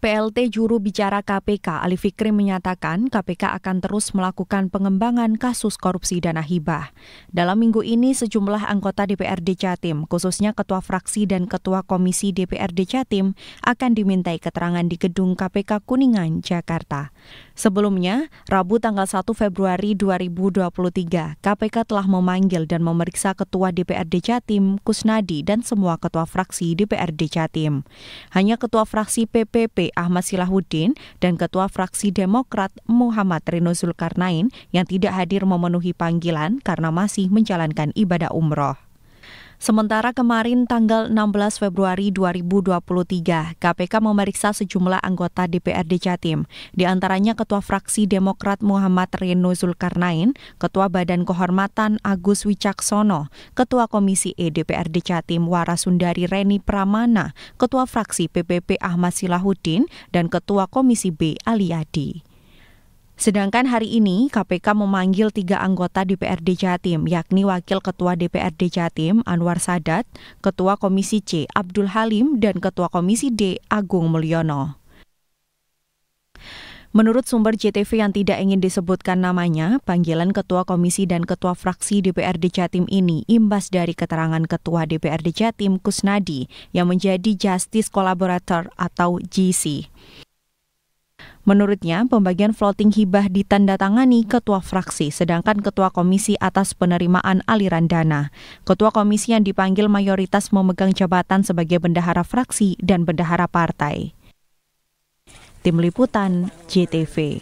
PLT juru bicara KPK Ali Fikri menyatakan KPK akan terus melakukan pengembangan kasus korupsi dana hibah. Dalam minggu ini sejumlah anggota DPRD Jatim, khususnya ketua fraksi dan ketua komisi DPRD Jatim akan dimintai keterangan di gedung KPK Kuningan, Jakarta. Sebelumnya, Rabu tanggal 1 Februari 2023, KPK telah memanggil dan memeriksa ketua DPRD Jatim, Kusnadi dan semua ketua fraksi DPRD Jatim. Hanya ketua fraksi PPP Ahmad Silahuddin dan Ketua Fraksi Demokrat Muhammad Rino Zulkarnain yang tidak hadir memenuhi panggilan karena masih menjalankan ibadah umroh. Sementara kemarin tanggal 16 Februari 2023, KPK memeriksa sejumlah anggota DPRD Jatim, di antaranya Ketua Fraksi Demokrat Muhammad Reno Zulkarnain, Ketua Badan Kehormatan Agus Wicaksono, Ketua Komisi E DPRD Jatim Warasundari Reni Pramana, Ketua Fraksi PPP Ahmad Silahuddin, dan Ketua Komisi B Aliadi. Sedangkan hari ini KPK memanggil tiga anggota DPRD Jatim, yakni Wakil Ketua DPRD Jatim Anwar Sadat, Ketua Komisi C Abdul Halim, dan Ketua Komisi D Agung Mulyono. Menurut sumber JTV yang tidak ingin disebutkan namanya, panggilan Ketua Komisi dan Ketua Fraksi DPRD Jatim ini imbas dari keterangan Ketua DPRD Jatim Kusnadi yang menjadi Justice Collaborator atau JC. Menurutnya, pembagian floating hibah ditandatangani ketua fraksi, sedangkan ketua komisi atas penerimaan aliran dana. Ketua komisi yang dipanggil mayoritas memegang jabatan sebagai bendahara fraksi dan bendahara partai. Tim Liputan JTV